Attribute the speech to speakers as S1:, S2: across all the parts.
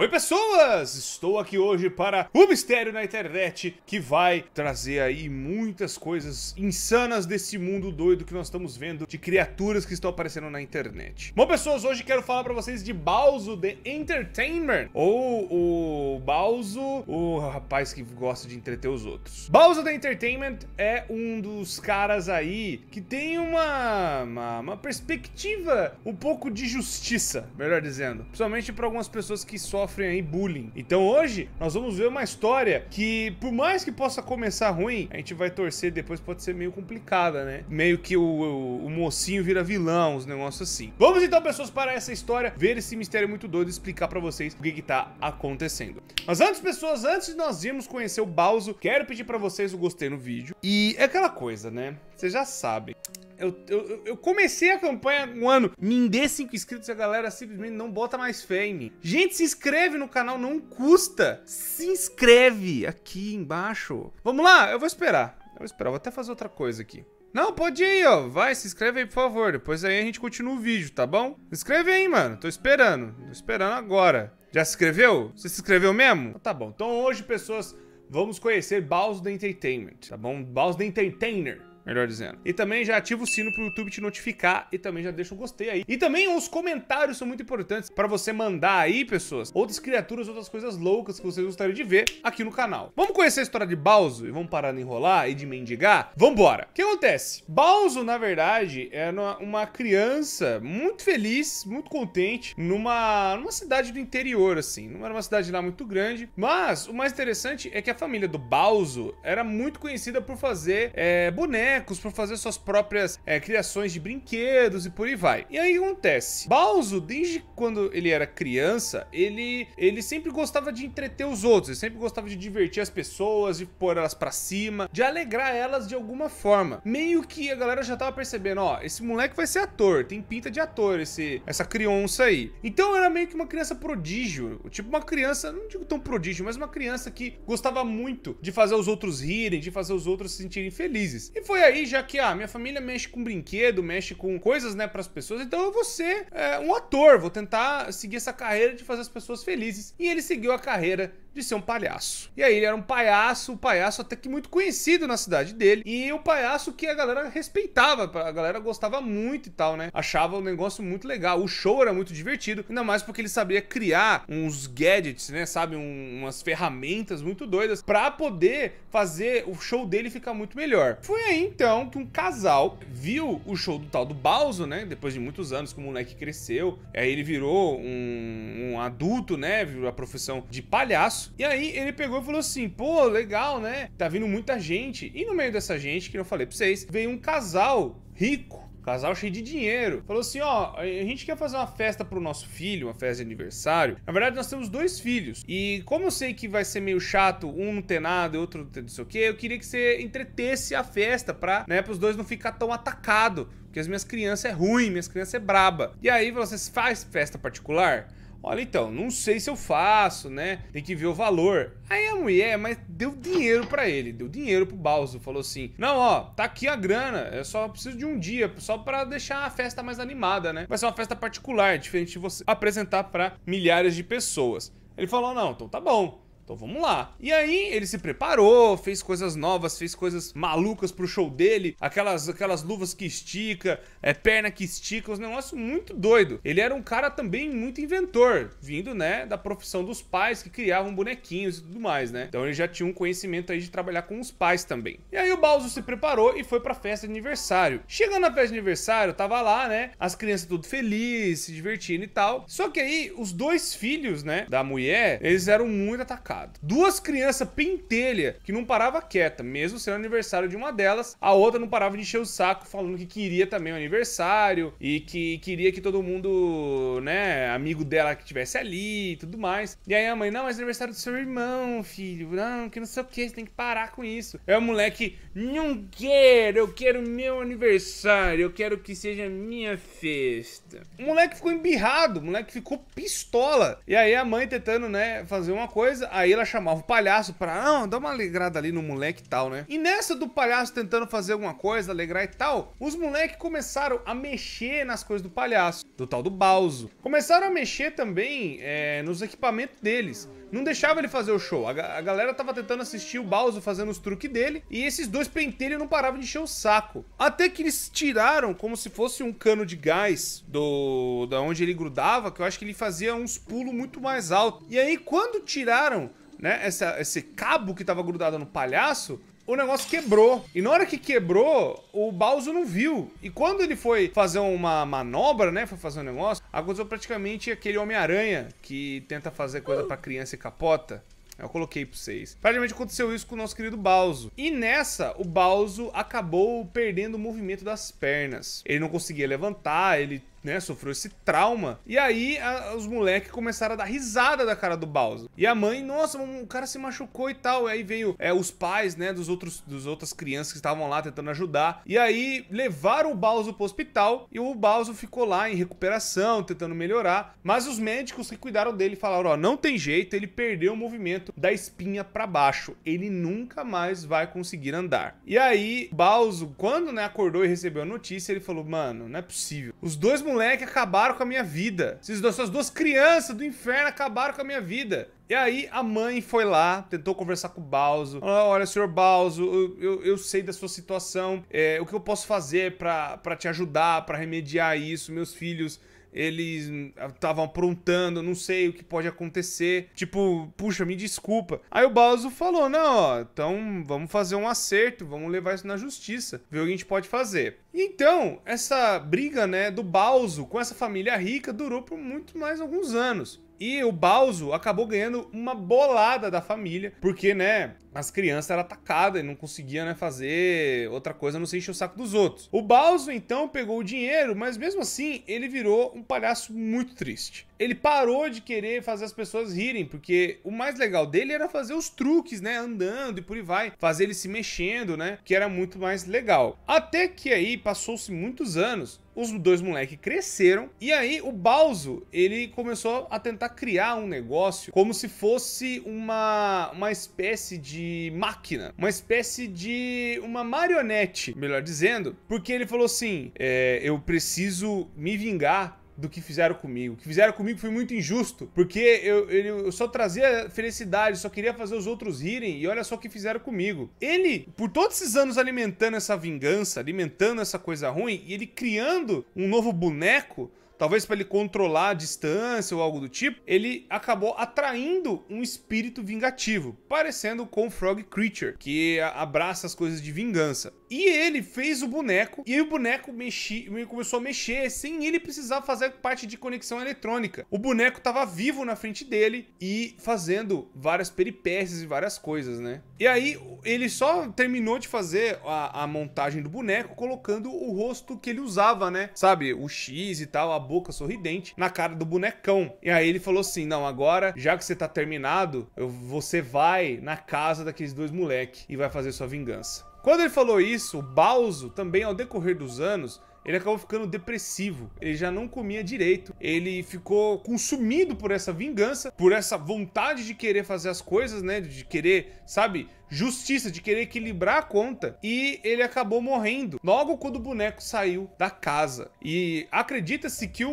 S1: Oi, pessoas! Estou aqui hoje para o Mistério na Internet, que vai trazer aí muitas coisas insanas desse mundo doido que nós estamos vendo, de criaturas que estão aparecendo na internet. Bom, pessoas, hoje quero falar para vocês de Balzo The Entertainment, ou o Balzo, o rapaz que gosta de entreter os outros. Balzo The Entertainment é um dos caras aí que tem uma, uma, uma perspectiva um pouco de justiça, melhor dizendo, principalmente para algumas pessoas que sofrem sofrem bullying. Então hoje nós vamos ver uma história que, por mais que possa começar ruim, a gente vai torcer depois, pode ser meio complicada, né? Meio que o, o, o mocinho vira vilão, os negócios assim. Vamos então, pessoas, para essa história, ver esse mistério muito doido e explicar para vocês o que, que tá acontecendo. Mas antes, pessoas, antes de nós irmos conhecer o Bauso, quero pedir para vocês o gostei no vídeo. E é aquela coisa, né? Vocês já sabem. Eu, eu, eu, comecei a campanha um ano. Me dê 5 inscritos e a galera simplesmente não bota mais fé em mim. Gente, se inscreve no canal, não custa. Se inscreve aqui embaixo. Vamos lá, eu vou esperar. Eu vou esperar, vou até fazer outra coisa aqui. Não, pode ir, ó. Vai, se inscreve aí, por favor. Depois aí a gente continua o vídeo, tá bom? Se inscreve aí, mano. Tô esperando. Tô esperando agora. Já se inscreveu? Você se inscreveu mesmo? Então tá bom. Então hoje, pessoas, vamos conhecer Bowser Entertainment, tá bom? Bowser Entertainer melhor dizendo. E também já ativa o sino pro YouTube te notificar e também já deixa o gostei aí. E também os comentários são muito importantes para você mandar aí, pessoas, outras criaturas, outras coisas loucas que vocês gostariam de ver aqui no canal. Vamos conhecer a história de Balzo e vamos parar de enrolar e de mendigar? Vambora! O que acontece? Balzo na verdade, era uma criança muito feliz, muito contente, numa, numa cidade do interior, assim. Não era uma cidade lá muito grande, mas o mais interessante é que a família do Balzo era muito conhecida por fazer é, eh, bonecos bonecos, para fazer suas próprias é, criações de brinquedos e por aí vai. E aí acontece, Bauso, desde quando ele era criança, ele, ele sempre gostava de entreter os outros, ele sempre gostava de divertir as pessoas, de pôr elas para cima, de alegrar elas de alguma forma. Meio que a galera já tava percebendo, ó, esse moleque vai ser ator, tem pinta de ator esse essa criança aí. Então era meio que uma criança prodígio, tipo uma criança, não digo tão prodígio, mas uma criança que gostava muito de fazer os outros rirem, de fazer os outros se sentirem felizes. E foi foi aí, já que a ah, minha família mexe com brinquedo, mexe com coisas, né, para as pessoas, então eu vou ser é, um ator, vou tentar seguir essa carreira de fazer as pessoas felizes. E ele seguiu a carreira de ser um palhaço. E aí ele era um palhaço, um palhaço até que muito conhecido na cidade dele, e um palhaço que a galera respeitava, a galera gostava muito e tal, né? Achava o negócio muito legal, o show era muito divertido, ainda mais porque ele sabia criar uns gadgets, né, sabe, um, umas ferramentas muito doidas para poder fazer o show dele ficar muito melhor. Foi aí então que um casal viu o show do tal do Bauso, né, depois de muitos anos que o moleque cresceu, aí ele virou um, um adulto, né, virou a profissão de palhaço espaço. E aí ele pegou e falou assim: pô, legal, né? Tá vindo muita gente. E no meio dessa gente, que eu falei pra vocês, veio um casal rico casal cheio de dinheiro. Falou assim: ó, a gente quer fazer uma festa pro nosso filho, uma festa de aniversário. Na verdade, nós temos dois filhos. E como eu sei que vai ser meio chato, um não ter nada e outro não ter não sei o quê, eu queria que você entretesse a festa pra, né, pros dois não ficar tão atacado. Porque as minhas crianças é ruim, minhas crianças é braba. E aí, assim, você faz festa particular? Olha, então, não sei se eu faço, né? Tem que ver o valor. Aí a mulher, mas deu dinheiro para ele, deu dinheiro pro Balso. Falou assim: Não, ó, tá aqui a grana, é eu só preciso de um dia, só para deixar a festa mais animada, né? Vai ser uma festa particular, diferente de você apresentar para milhares de pessoas. Ele falou: Não, então tá bom. Então vamos lá. E aí ele se preparou, fez coisas novas, fez coisas malucas pro show dele, aquelas, aquelas luvas que estica, é, perna que estica, um negócio muito doido. Ele era um cara também muito inventor, vindo, né, da profissão dos pais que criavam bonequinhos e tudo mais, né? Então ele já tinha um conhecimento aí de trabalhar com os pais também. E aí o Bowser se preparou e foi pra festa de aniversário. Chegando na festa de aniversário, tava lá, né, as crianças tudo feliz, se divertindo e tal. Só que aí os dois filhos, né, da mulher, eles eram muito atacados errado. Duas crianças pentelha que não parava quieta, mesmo sendo aniversário de uma delas, a outra não parava de encher o saco falando que queria também o aniversário e que queria que todo mundo, né, amigo dela que tivesse ali e tudo mais. E aí a mãe, não, mas é aniversário do seu irmão, filho, não, que não sei o que, você tem que parar com isso. É o moleque, não quero, eu quero meu aniversário, eu quero que seja minha festa. O moleque ficou embirrado, o moleque ficou pistola. E aí a mãe tentando, né, fazer uma coisa, aí Aí ela chamava o palhaço pra, não, ah, dar uma alegrada ali no moleque e tal, né? E nessa do palhaço tentando fazer alguma coisa, alegrar e tal, os moleques começaram a mexer nas coisas do palhaço, do tal do Bauso. Começaram a mexer também é, nos equipamentos deles não deixava ele fazer o show. A, a galera tava tentando assistir o Bowser fazendo os truques dele e esses dois pentelhos não paravam de encher o saco. Até que eles tiraram como se fosse um cano de gás do da onde ele grudava, que eu acho que ele fazia uns pulos muito mais altos. E aí quando tiraram, né, essa, esse cabo que tava grudado no palhaço, o negócio quebrou. E na hora que quebrou, o Bowser não viu. E quando ele foi fazer uma manobra, né? Foi fazer um negócio, aconteceu praticamente aquele Homem-Aranha que tenta fazer coisa pra criança e capota. Eu coloquei pra vocês. Praticamente aconteceu isso com o nosso querido Balzo E nessa, o Balzo acabou perdendo o movimento das pernas. Ele não conseguia levantar, ele né, sofreu esse trauma. E aí a, os moleques começaram a dar risada da cara do Bowser. E a mãe, nossa, o cara se machucou e tal. E aí veio é, os pais, né, dos outros dos outras crianças que estavam lá tentando ajudar. E aí levaram o Bowser pro hospital e o Bowser ficou lá em recuperação, tentando melhorar. Mas os médicos que cuidaram dele falaram, ó, não tem jeito, ele perdeu o movimento da espinha para baixo. Ele nunca mais vai conseguir andar. E aí Bowser, quando né, acordou e recebeu a notícia, ele falou, mano, não é possível. Os dois moleques acabaram com a minha vida. essas duas crianças do inferno acabaram com a minha vida. E aí a mãe foi lá, tentou conversar com o Balzo. Ah, olha, senhor Balzo, eu, eu, eu, sei da sua situação. É, o que eu posso fazer para te ajudar, para remediar isso? Meus filhos eles hum, estavam aprontando, não sei o que pode acontecer. Tipo, puxa, me desculpa. Aí o Balzo falou: não, ó, então vamos fazer um acerto, vamos levar isso na justiça, ver o que a gente pode fazer. E então, essa briga, né, do Balzo com essa família rica durou por muito mais alguns anos. E o Balzo acabou ganhando uma bolada da família, porque, né, as crianças eram atacadas e não conseguia né, fazer outra coisa não sei encher o saco dos outros. O Balzo então pegou o dinheiro, mas mesmo assim ele virou um palhaço muito triste. Ele parou de querer fazer as pessoas rirem, porque o mais legal dele era fazer os truques, né? Andando e por aí vai, fazer ele se mexendo, né? Que era muito mais legal. Até que aí passou-se muitos anos os dois moleques cresceram e aí o Balzo ele começou a tentar criar um negócio como se fosse uma, uma espécie de de máquina, uma espécie de uma marionete, melhor dizendo, porque ele falou assim: é, eu preciso me vingar do que fizeram comigo. O que fizeram comigo foi muito injusto, porque eu, eu, só trazia felicidade, só queria fazer os outros rirem, e olha só o que fizeram comigo. Ele, por todos esses anos alimentando essa vingança, alimentando essa coisa ruim, e ele criando um novo boneco, talvez para ele controlar a distância ou algo do tipo, ele acabou atraindo um espírito vingativo, parecendo com Frog Creature, que abraça as coisas de vingança. E ele fez o boneco, e aí o boneco mexi, começou a mexer sem ele precisar fazer parte de conexão eletrônica. O boneco estava vivo na frente dele e fazendo várias peripécias e várias coisas, né? E aí ele só terminou de fazer a, a montagem do boneco colocando o rosto que ele usava, né? Sabe, o X e tal, a boca sorridente na cara do bonecão. E aí ele falou assim: "Não, agora, já que você tá terminado, eu, você vai na casa daqueles dois moleque e vai fazer sua vingança." Quando ele falou isso, o Balzo também, ao decorrer dos anos, ele acabou ficando depressivo, ele já não comia direito, ele ficou consumido por essa vingança, por essa vontade de querer fazer as coisas, né, de querer, sabe, justiça, de querer equilibrar a conta, e ele acabou morrendo logo quando o boneco saiu da casa. E acredita-se que o,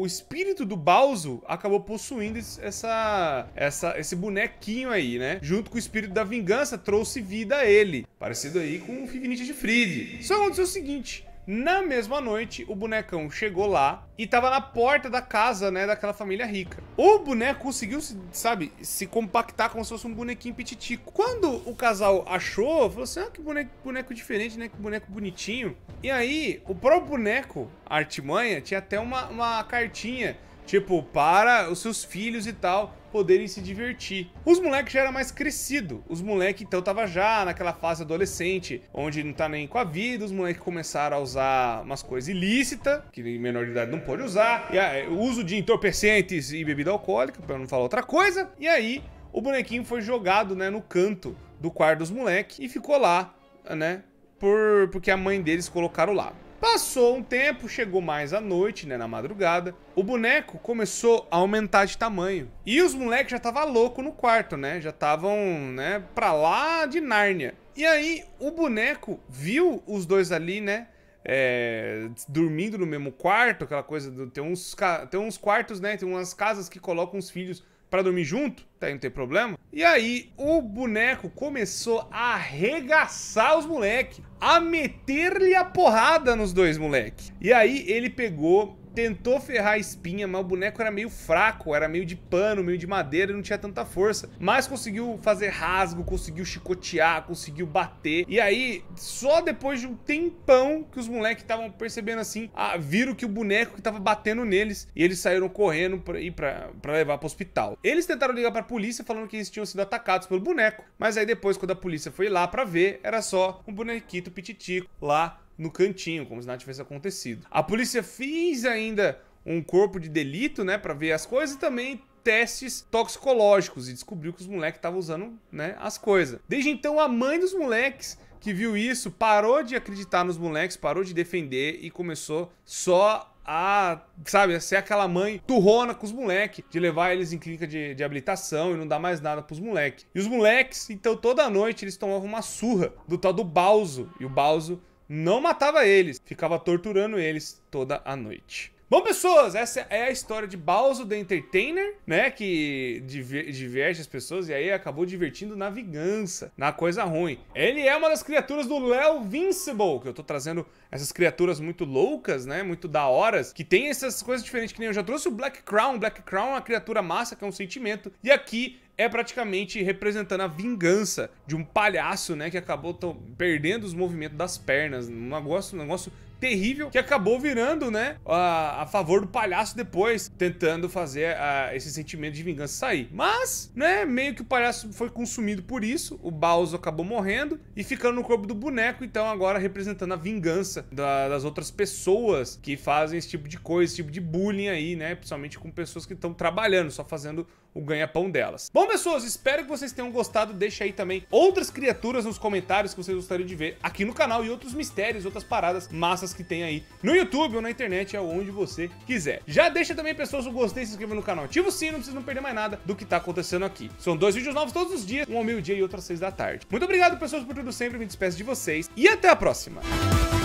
S1: o espírito do Balzo acabou possuindo essa, essa, esse bonequinho aí, né, junto com o espírito da vingança, trouxe vida a ele, parecido aí com o Fivnit de Fried. Só aconteceu o seguinte, na mesma noite, o bonecão chegou lá e tava na porta da casa, né, daquela família rica. O boneco conseguiu, sabe, se compactar como se fosse um bonequinho pititico. Quando o casal achou, falou assim, ah, que boneco, boneco diferente, né, que boneco bonitinho. E aí, o próprio boneco, a artimanha, tinha até uma, uma cartinha Tipo, para os seus filhos e tal poderem se divertir. Os moleques já era mais crescido. Os moleques então tava já naquela fase adolescente, onde não tá nem com a vida. Os moleques começaram a usar umas coisas ilícitas, que menor de idade não pode usar. E aí, ah, é, uso de entorpecentes e bebida alcoólica, para não falar outra coisa. E aí, o bonequinho foi jogado, né, no canto do quarto dos moleques e ficou lá, né, por porque a mãe deles colocaram lá. Passou um tempo, chegou mais à noite, né, na madrugada. O boneco começou a aumentar de tamanho. E os moleques já tava louco no quarto, né? Já estavam, né, pra lá de Nárnia. E aí o boneco viu os dois ali, né? É, dormindo no mesmo quarto, aquela coisa do. Tem uns, tem uns quartos, né? Tem umas casas que colocam os filhos para dormir junto, tá aí não tem problema. E aí o boneco começou a arregaçar os moleque, a meter-lhe a porrada nos dois moleque. E aí ele pegou tentou ferrar a espinha, mas o boneco era meio fraco, era meio de pano, meio de madeira, não tinha tanta força. Mas conseguiu fazer rasgo, conseguiu chicotear, conseguiu bater. E aí, só depois de um tempão que os moleques estavam percebendo assim, ah, viram que o boneco que tava batendo neles e eles saíram correndo pra ir pra, pra levar pro hospital. Eles tentaram ligar pra polícia falando que eles tinham sido atacados pelo boneco, mas aí depois, quando a polícia foi lá pra ver, era só um bonequito pititico lá no cantinho, como se nada tivesse acontecido. A polícia fez ainda um corpo de delito, né, para ver as coisas e também testes toxicológicos e descobriu que os moleques estavam usando, né, as coisas. Desde então a mãe dos moleques que viu isso parou de acreditar nos moleques, parou de defender e começou só a, sabe, a ser aquela mãe turrona com os moleques, de levar eles em clínica de, de habilitação e não dar mais nada pros moleques. E os moleques, então, toda noite eles tomavam uma surra do tal do Bauso. E o Bauso não matava eles, ficava torturando eles toda a noite. Bom, pessoas, essa é a história de Bowser the Entertainer, né? Que diverte as pessoas e aí acabou divertindo na vingança, na coisa ruim. Ele é uma das criaturas do Léo Vincible, que eu tô trazendo essas criaturas muito loucas, né? Muito da horas, que tem essas coisas diferentes que nem eu já trouxe o Black Crown. Black Crown é uma criatura massa, que é um sentimento. E aqui é praticamente representando a vingança de um palhaço, né, que acabou perdendo os movimentos das pernas, um negócio, um negócio terrível que acabou virando, né, a, a favor do palhaço depois, tentando fazer a, ah, esse sentimento de vingança sair. Mas, né, meio que o palhaço foi consumido por isso, o Bowser acabou morrendo e ficando no corpo do boneco, então agora representando a vingança da, das outras pessoas que fazem esse tipo de coisa, esse tipo de bullying aí, né, principalmente com pessoas que estão trabalhando, só fazendo o ganha-pão delas. Bom, pessoas, espero que vocês tenham gostado. Deixa aí também outras criaturas nos comentários que vocês gostariam de ver aqui no canal e outros mistérios, outras paradas massas que tem aí no YouTube ou na internet, é onde você quiser. Já deixa também, pessoas, o gostei, se inscreva no canal, ativa o sino, pra vocês não perder mais nada do que tá acontecendo aqui. São dois vídeos novos todos os dias, um ao meio-dia e outro às seis da tarde. Muito obrigado, pessoas, por tudo sempre, me despeço de vocês e até a próxima!